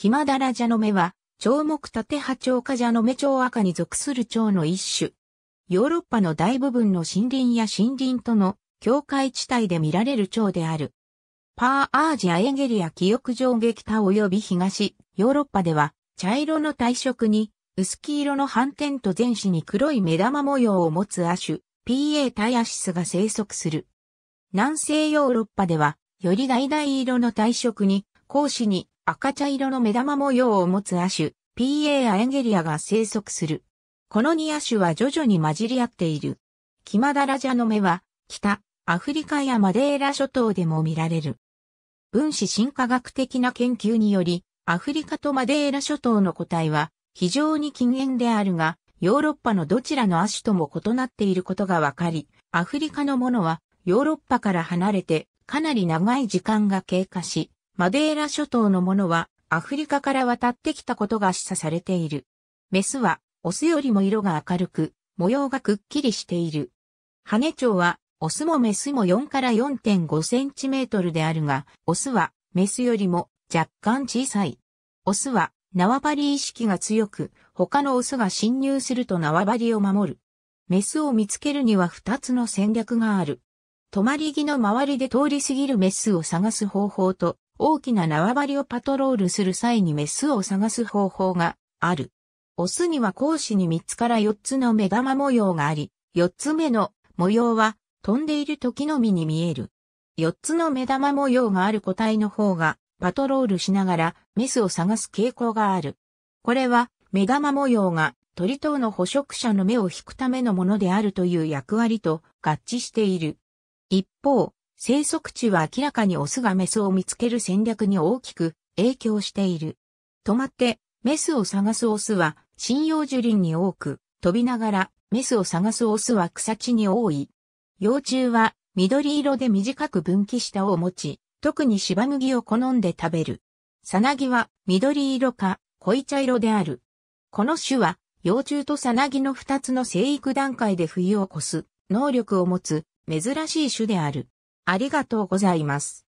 キマダラジャノメは、長木縦波長カジャノメ長赤に属する蝶の一種。ヨーロッパの大部分の森林や森林との境界地帯で見られる蝶である。パーアージアエゲリア記憶上下北及び東、ヨーロッパでは、茶色の体色に、薄黄色の斑点と前肢に黒い目玉模様を持つ亜種、PA タイアシスが生息する。南西ヨーロッパでは、より大々色の体色に、格子に赤茶色の目玉模様を持つ亜種、PA アエンゲリアが生息する。この2亜種は徐々に混じり合っている。キマダラジャの目は、北、アフリカやマデーラ諸島でも見られる。分子進化学的な研究により、アフリカとマデーラ諸島の個体は非常に近縁であるが、ヨーロッパのどちらの亜種とも異なっていることがわかり、アフリカのものはヨーロッパから離れてかなり長い時間が経過し、マデーラ諸島のものはアフリカから渡ってきたことが示唆されている。メスはオスよりも色が明るく、模様がくっきりしている。羽蝶はオスもメスも4から4.5センチメートルであるが、オスはメスよりも若干小さい。オスは縄張り意識が強く、他のオスが侵入すると縄張りを守る。メスを見つけるには2つの戦略がある。止まり木の周りで通り過ぎるメスを探す方法と、大きな縄張りをパトロールする際にメスを探す方法がある。オスには講師に3つから4つの目玉模様があり、4つ目の模様は飛んでいる時のみに見える。4つの目玉模様がある個体の方がパトロールしながらメスを探す傾向がある。これは目玉模様が鳥等の捕食者の目を引くためのものであるという役割と合致している。一方、生息地は明らかにオスがメスを見つける戦略に大きく影響している。止まって、メスを探すオスは、針葉樹林に多く、飛びながら、メスを探すオスは草地に多い。幼虫は、緑色で短く分岐したを持ち、特に芝麦を好んで食べる。サナギは、緑色か、濃い茶色である。この種は、幼虫とサナギの二つの生育段階で冬を越す、能力を持つ、珍しい種である。ありがとうございます。